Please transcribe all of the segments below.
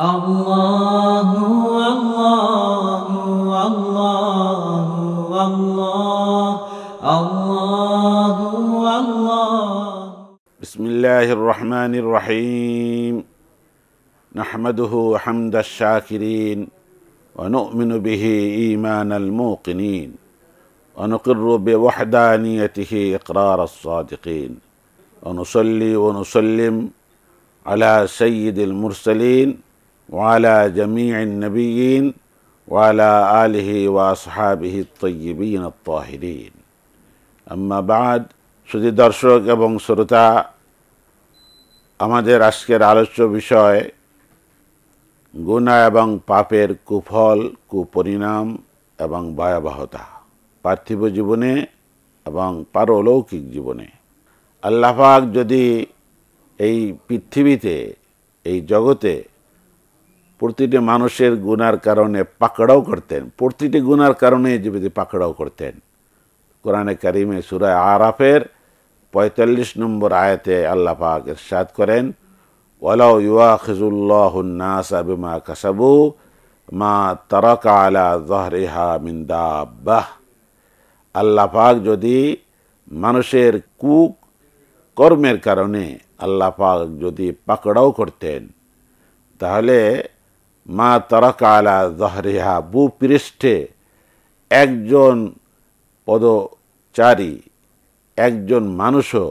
الله الله الله الله الله الله بسم الله الرحمن الرحيم نحمده حمد الشاكرين ونؤمن به ايمان الموقنين ونقر بوحدانيته اقرار الصادقين ونصلي ونسلم على سيد المرسلين وعلى جميع النبيين وعلى آله وأصحابه الطيبين الطاهرين أما بعد শুধু দর্শক এবং শ্রোতা আমাদের আজকের আলোচ্য বিষয় গুণা এবং পাপের কুফল কুপরিণাম এবং ভয়াবহতা পার্থিব জীবনে এবং পারলৌকিক জীবনে আল্লাহাক যদি এই পৃথিবীতে এই জগতে পর্তিতে মানুষের গুনার কারণে পাকড়াও করতেনর্তিতে গুনার কারণে জীবিত পাকড়াও করতেন কোরআনে কারীমে সূরা আরাফের 45 নম্বর আয়াতে আল্লাহ পাক ইরশাদ করেন ওয়ালা ইউআখিজুল্লাহুন্নাসা বিমা কসবু মা তারাকা আলা যহরিহা মিন দাবা আল্লাহ পাক যদি মানুষের কুক কর্মের কারণে আল্লাহ পাক যদি পাকড়াও করতেন তাহলে মা তারক আলা জাহরিহা ভূপৃষ্ঠে একজন পদচারী একজন মানুষও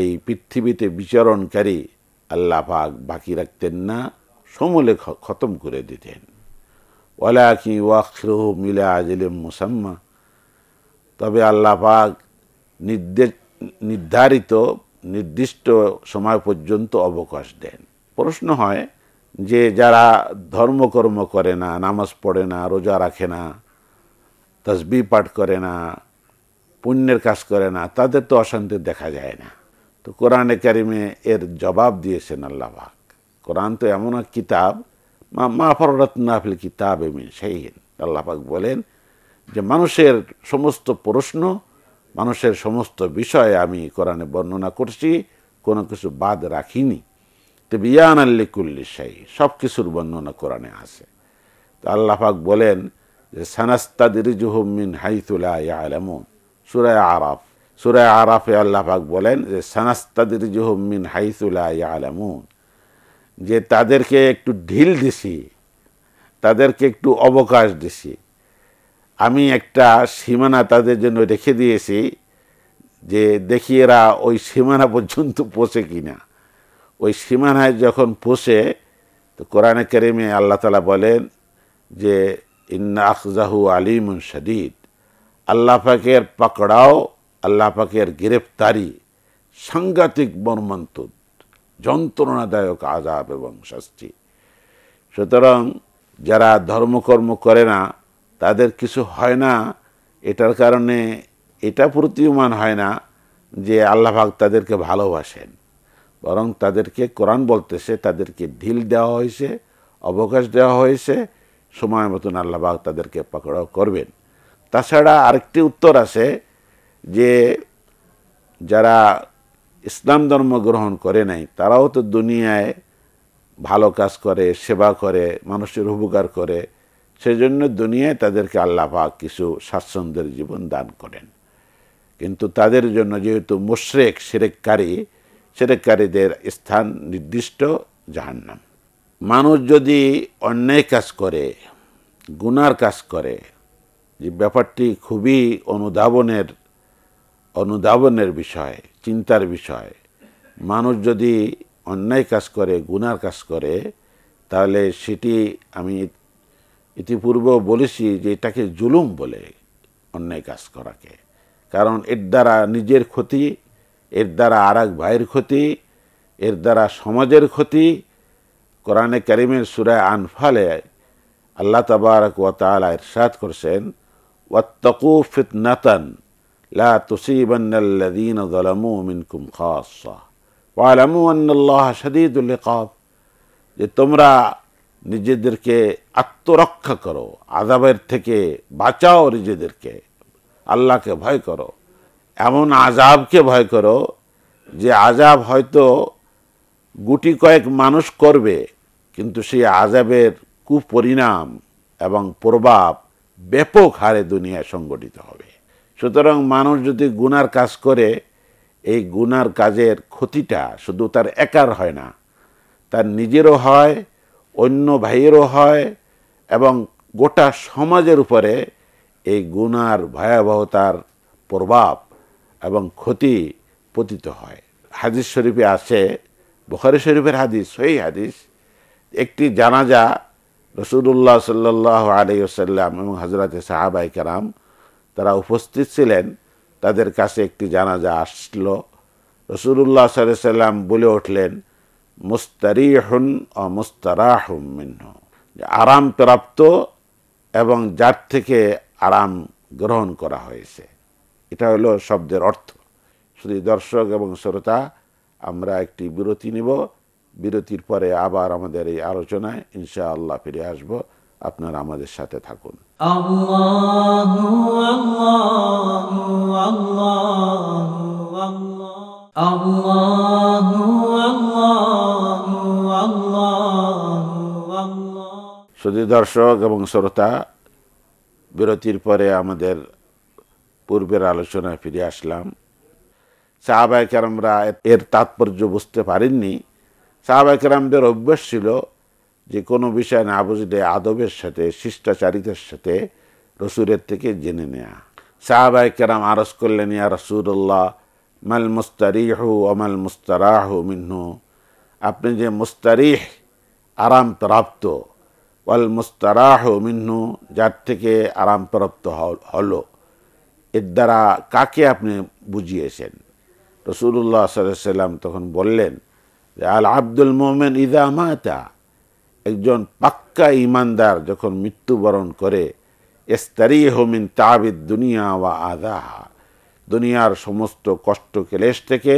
এই পৃথিবীতে বিচরণকারী আল্লাহ বাকি রাখতেন না সমলে খতম করে দিতেন ওলা কি ওয়াকরুহ মিলা আজলে মুসাম্মা তবে আল্লাহ নির্দেশ নির্ধারিত নির্দিষ্ট সময় পর্যন্ত অবকাশ দেন প্রশ্ন হয় যে যারা ধর্মকর্ম করে না নামাজ পড়ে না রোজা রাখে না তসবি পাঠ করে না পুণ্যের কাজ করে না তাদের তো অশান্তি দেখা যায় না তো কোরআনে কারিমে এর জবাব দিয়েছেন আল্লাহবাক কোরআন তো এমন এক কিতাব মা মা ফররাত নাফিল কিতাব এমিন সেইহীন আল্লাহাক বলেন যে মানুষের সমস্ত প্রশ্ন মানুষের সমস্ত বিষয়ে আমি কোরআনে বর্ণনা করছি কোনো কিছু বাদ রাখিনি বিয়ান আল্লিকুল্লি সাই সব কিছুর বর্ণনা কোরআনে আছে তো আল্লাহাক বলেন যে সানাস্তাদির জুহমিন হাইতুলা সুরায় আরাফ সুরায় আরাফে আল্লাহাক বলেন যে সানাস্তাদির জুহমিন হাইতুলা যে তাদেরকে একটু ঢিল দিছি তাদেরকে একটু অবকাশ দিছি আমি একটা সীমানা তাদের জন্য রেখে দিয়েছি যে দেখি এরা ওই সীমানা পর্যন্ত পৌঁছে কিনা ওই সীমানায় যখন পোষে তো কোরআনে কেরিমে আল্লাহ তালা বলেন যে ইন্না আখজাহু আলিম শদীদ আল্লাহ পাকের পাকড়াও আল্লাহ পাকের গ্রেফতারি সাংঘাতিক মর্মান্তুদ যন্ত্রণাদায়ক আজাব এবং শাস্তি সুতরাং যারা ধর্মকর্ম করে না তাদের কিছু হয় না এটার কারণে এটা প্রতীয়মান হয় না যে আল্লাহাক তাদেরকে ভালোবাসেন বরং তাদেরকে কোরআন বলতেছে তাদেরকে ঢিল দেওয়া হয়েছে অবকাশ দেওয়া হয়েছে সময় মতন আল্লাহবাক তাদেরকে পাকড়াও করবেন তাছাড়া আরেকটি উত্তর আছে যে যারা ইসলাম ধর্ম গ্রহণ করে নাই তারাও তো দুনিয়ায় ভালো কাজ করে সেবা করে মানুষের উপকার করে সেজন্য দুনিয়ায় তাদেরকে আল্লাহ পাক কিছু স্বাচ্ছন্দ্যের জীবন দান করেন কিন্তু তাদের জন্য যেহেতু মুশ্রেক সিরেককারী সেরেকারীদের স্থান নির্দিষ্ট জাহান্নাম মানুষ যদি অন্যায় কাজ করে গুনার কাজ করে যে ব্যাপারটি খুবই অনুধাবনের অনুধাবনের বিষয় চিন্তার বিষয় মানুষ যদি অন্যায় কাজ করে গুনার কাজ করে তাহলে সেটি আমি ইতিপূর্বে বলেছি যে এটাকে জুলুম বলে অন্যায় কাজ করাকে কারণ এর দ্বারা নিজের ক্ষতি এর দ্বারা আর ভাইয়ের ক্ষতি এর দ্বারা সমাজের ক্ষতি কোরআনে করিমের সুরায় আনফালে আল্লাহ তাবারক ওয়াতালা ইরশাদ করছেন ওয়াত্তাকু ফিতনাতান লা তুসিবান্নাল্লাযীনা যালামু মিনকুম খাসসা ওয়ালামু আন্নাল্লাহ শাদীদুল ইকাব যে তোমরা নিজেদেরকে আত্মরক্ষা করো আজাবের থেকে বাঁচাও নিজেদেরকে আল্লাহকে ভয় করো এমন আজাবকে ভয় করো যে আজাব হয়তো গুটি কয়েক মানুষ করবে কিন্তু সেই আজাবের কুপরিণাম এবং প্রভাব ব্যাপক হারে দুনিয়ায় সংগঠিত হবে সুতরাং মানুষ যদি গুনার কাজ করে এই গুনার কাজের ক্ষতিটা শুধু তার একার হয় না তার নিজেরও হয় অন্য ভাইয়েরও হয় এবং গোটা সমাজের উপরে এই গুনার ভয়াবহতার প্রভাব এবং ক্ষতি পতিত হয় হাদিস শরীফে আছে বুখারি শরীফের হাদিস সই হাদিস একটি জানাজা রসুল্লাহ সাল্লাহ আলিয়াল্লাম এবং হজরতে সাহাবাই কালাম তারা উপস্থিত ছিলেন তাদের কাছে একটি জানাজা আসল রসুদুল্লাহ সাল্লাম বলে উঠলেন মুস্তারি হুন ও মুস্তারাহুম মিন্ন আরাম প্রাপ্ত এবং যার থেকে আরাম গ্রহণ করা হয়েছে এটা হলো শব্দের অর্থ শুধু দর্শক এবং শ্রোতা আমরা একটি বিরতি নিব বিরতির পরে আবার আমাদের এই আলোচনায় ইনশা আল্লাহ ফিরে আসব আপনারা আমাদের সাথে থাকুন শুধু দর্শক এবং শ্রোতা বিরতির পরে আমাদের পূর্বের আলোচনায় ফিরে আসলাম সাহাবাই কেরামরা এর তাৎপর্য বুঝতে পারেননি সাহাবাই কেরামদের অভ্যাস ছিল যে কোনো বিষয় না বুঝলে আদবের সাথে শিষ্টাচারিতার সাথে রসুরের থেকে জেনে নেয়া সাহাবাই কেরাম আরস করলেন ইয়া রসুরল্লাহ মাল মুস্তারিহ অমাল মুস্তারাহ মিন্নু আপনি যে মুস্তারিহ আরাম প্রাপ্ত ওয়াল মুস্তারাহ মিন্নু যার থেকে আরাম প্রাপ্ত হলো এর দ্বারা কাকে আপনি বুঝিয়েছেন রসুল্লাহ সাল্লাম তখন বললেন যে আল আব্দুল মোমেন ইদা মাতা একজন পাক্কা ইমানদার যখন মৃত্যুবরণ করে এস্তারি হোমিন তাবিদ দুনিয়া ওয়া আদাহা দুনিয়ার সমস্ত কষ্ট ক্লেশ থেকে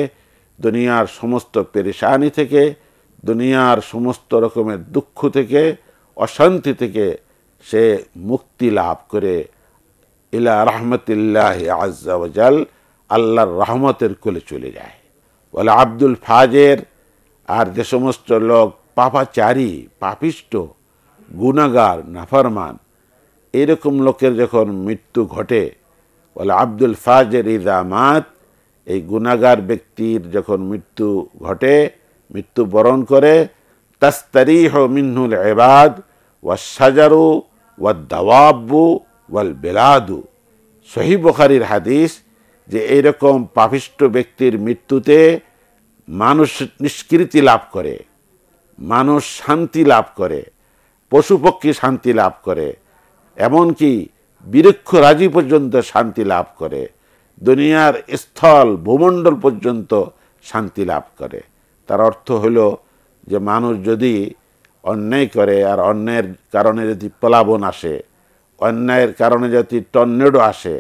দুনিয়ার সমস্ত পেরেশানি থেকে দুনিয়ার সমস্ত রকমের দুঃখ থেকে অশান্তি থেকে সে মুক্তি লাভ করে ইলা রহমতুল্লাহ আজাল আল্লাহর রহমতের কোলে চলে যায় বলে আব্দুল ফাজের আর যে সমস্ত লোক পাপাচারী পাপিষ্ট গুণাগার নাফরমান এরকম লোকের যখন মৃত্যু ঘটে বলে আব্দুল ফাজের ইদামাত এই গুণাগার ব্যক্তির যখন মৃত্যু ঘটে মৃত্যু বরণ করে তাস্তারিহ হিনহুল এবাদ ওয়া সাজারু ওয়া দাবু ওয়াল বেলাদু সহি বখারির হাদিস যে এরকম পাপিষ্ট ব্যক্তির মৃত্যুতে মানুষ নিষ্কৃতি লাভ করে মানুষ শান্তি লাভ করে পশু পক্ষী শান্তি লাভ করে এমনকি বিরক্ষ রাজি পর্যন্ত শান্তি লাভ করে দুনিয়ার স্থল ভূমণ্ডল পর্যন্ত শান্তি লাভ করে তার অর্থ হল যে মানুষ যদি অন্যায় করে আর অন্যের কারণে যদি প্লাবন আসে অন্যায়ের কারণে যদি টর্নেডো আসে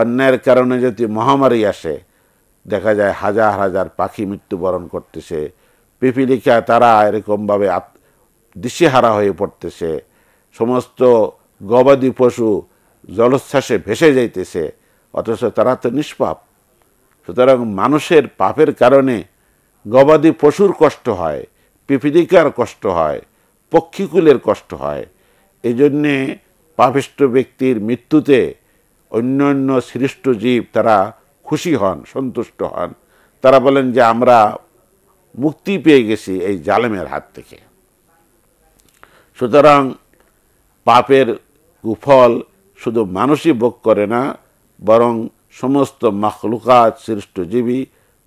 অন্যায়ের কারণে যদি মহামারী আসে দেখা যায় হাজার হাজার পাখি মৃত্যুবরণ করতেছে পিপিলিকা তারা এরকমভাবে দিশেহারা হয়ে পড়তেছে সমস্ত গবাদি পশু জলোচ্ছ্বাসে ভেসে যাইতেছে অথচ তারা তো নিষ্পাপ সুতরাং মানুষের পাপের কারণে গবাদি পশুর কষ্ট হয় পিপিলিকার কষ্ট হয় পক্ষীকুলের কষ্ট হয় এই জন্যে পাপিষ্ট ব্যক্তির মৃত্যুতে অন্যান্য সৃষ্ট জীব তারা খুশি হন সন্তুষ্ট হন তারা বলেন যে আমরা মুক্তি পেয়ে গেছি এই জালেমের হাত থেকে সুতরাং পাপের কুফল শুধু মানুষই ভোগ করে না বরং সমস্ত মখলুকাত সৃষ্টজীবী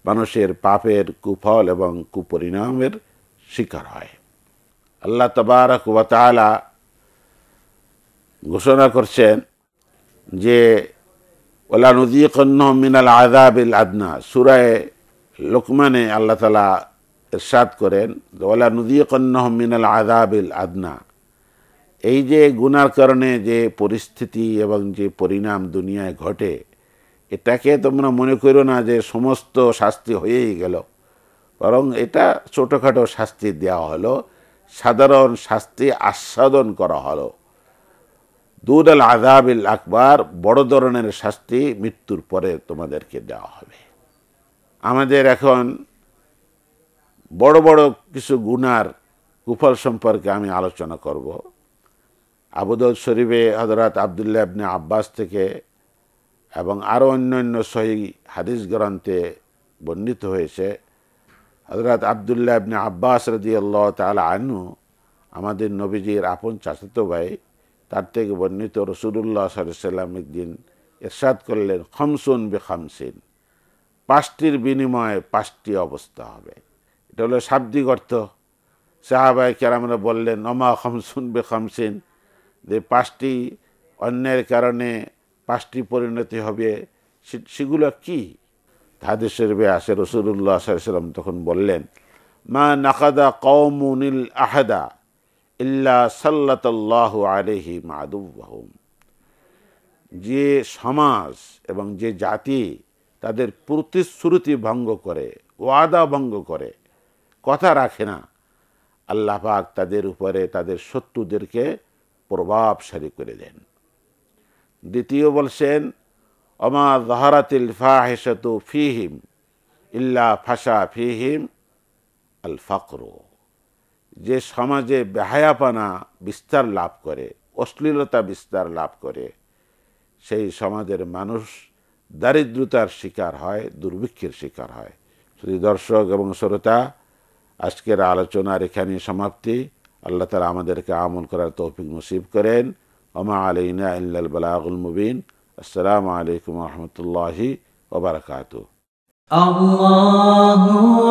মানুষের পাপের কুফল এবং কুপরিণামের শিকার হয় আল্লাহ তবারক ওয়াতালা ঘোষণা করছেন যে ওলা নদী কন্য মিনাল ইল আদনা সুরায় লোকমানে আল্লাহ তালা এরশাদ করেন ওলা নদী কন্য মিনাল ইল আদনা এই যে গুনার কারণে যে পরিস্থিতি এবং যে পরিণাম দুনিয়ায় ঘটে এটাকে তোমরা মনে করো না যে সমস্ত শাস্তি হয়েই গেল বরং এটা ছোটোখাটো শাস্তি দেওয়া হলো সাধারণ শাস্তি আস্বাদন করা হলো দুদ আল আজাব আকবার বড় ধরনের শাস্তি মৃত্যুর পরে তোমাদেরকে দেওয়া হবে আমাদের এখন বড় বড় কিছু গুনার কুফল সম্পর্কে আমি আলোচনা করব আবুদৌদ শরীফে হজরত আবদুল্লাহ আবনে আব্বাস থেকে এবং আরও অন্য অন্য সহি হাদিস গ্রন্থে বর্ণিত হয়েছে হজরত আবদুল্লাহ আবনে আব্বাস রদি আল্লাহ তালা আনু আমাদের নবীজির আপন চাচাতো ভাই তার থেকে বর্ণিত রসুল্লাহ সাল্লাম একদিন এরশাদ করলেন খমসুন বে খামসিন পাঁচটির বিনিময়ে পাঁচটি অবস্থা হবে এটা হলো শাব্দিক অর্থ সাহাবায় কেরামরা বললেন অমা খমসুন বে খামসিন যে পাঁচটি অন্যের কারণে পাঁচটি পরিণতি হবে সেগুলো কী হাদিসের বে আসে রসুল্লাহ সাল্লাম তখন বললেন মা নাকাদা কৌমুনিল আহাদা ইল্লা সাল্লাহ আলহি মাদুবাহম যে সমাজ এবং যে জাতি তাদের প্রতিশ্রুতি ভঙ্গ করে ওয়াদা ভঙ্গ করে কথা রাখে না আল্লাহ পাক তাদের উপরে তাদের শত্রুদেরকে প্রভাবশালী করে দেন দ্বিতীয় বলছেন অমা জহারাতিল ফাহেসাতু ফিহিম ইল্লা ফাসা ফিহিম আল ফাকরু যে সমাজে বেহায়াপানা বিস্তার লাভ করে অশ্লীলতা বিস্তার লাভ করে সেই সমাজের মানুষ দারিদ্রতার শিকার হয় দুর্ভিক্ষের শিকার হয় শুধু দর্শক এবং শ্রোতা আজকের আলোচনার এখানে সমাপ্তি আল্লাহ তালা আমাদেরকে আমল করার তৌফিক নসিব করেন ওমা আলাইনা ইল্লাল বালাগুল মুবিন আসসালামু আলাইকুম রহমতুল্লাহি ওবরাকাতু الله